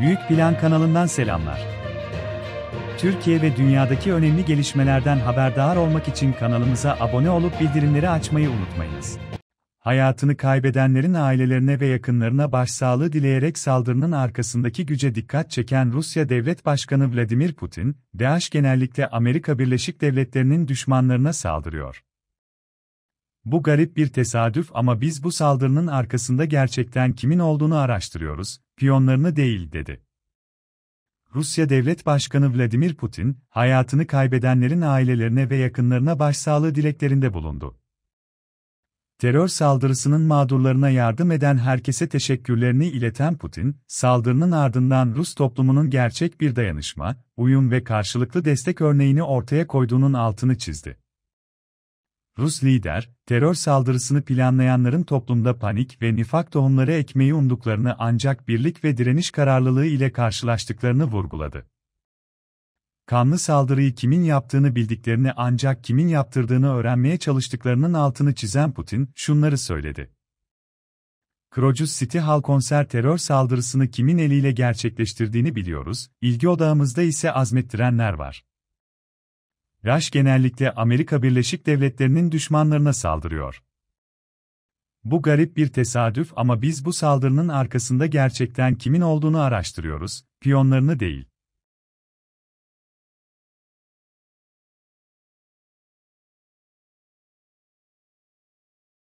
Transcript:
Büyük Plan kanalından selamlar. Türkiye ve dünyadaki önemli gelişmelerden haberdar olmak için kanalımıza abone olup bildirimleri açmayı unutmayınız. Hayatını kaybedenlerin ailelerine ve yakınlarına başsağlığı dileyerek saldırının arkasındaki güce dikkat çeken Rusya Devlet Başkanı Vladimir Putin, DAEŞ genellikle Amerika Birleşik Devletleri'nin düşmanlarına saldırıyor. Bu garip bir tesadüf ama biz bu saldırının arkasında gerçekten kimin olduğunu araştırıyoruz, piyonlarını değil dedi. Rusya Devlet Başkanı Vladimir Putin, hayatını kaybedenlerin ailelerine ve yakınlarına başsağlığı dileklerinde bulundu. Terör saldırısının mağdurlarına yardım eden herkese teşekkürlerini ileten Putin, saldırının ardından Rus toplumunun gerçek bir dayanışma, uyum ve karşılıklı destek örneğini ortaya koyduğunun altını çizdi. Rus lider, terör saldırısını planlayanların toplumda panik ve nifak tohumları ekmeği umduklarını ancak birlik ve direniş kararlılığı ile karşılaştıklarını vurguladı. Kanlı saldırıyı kimin yaptığını bildiklerini ancak kimin yaptırdığını öğrenmeye çalıştıklarının altını çizen Putin şunları söyledi. Krocus City Hall konser terör saldırısını kimin eliyle gerçekleştirdiğini biliyoruz, ilgi odağımızda ise azmettirenler var. Raş genellikle Amerika Birleşik Devletleri'nin düşmanlarına saldırıyor. Bu garip bir tesadüf ama biz bu saldırının arkasında gerçekten kimin olduğunu araştırıyoruz, piyonlarını değil.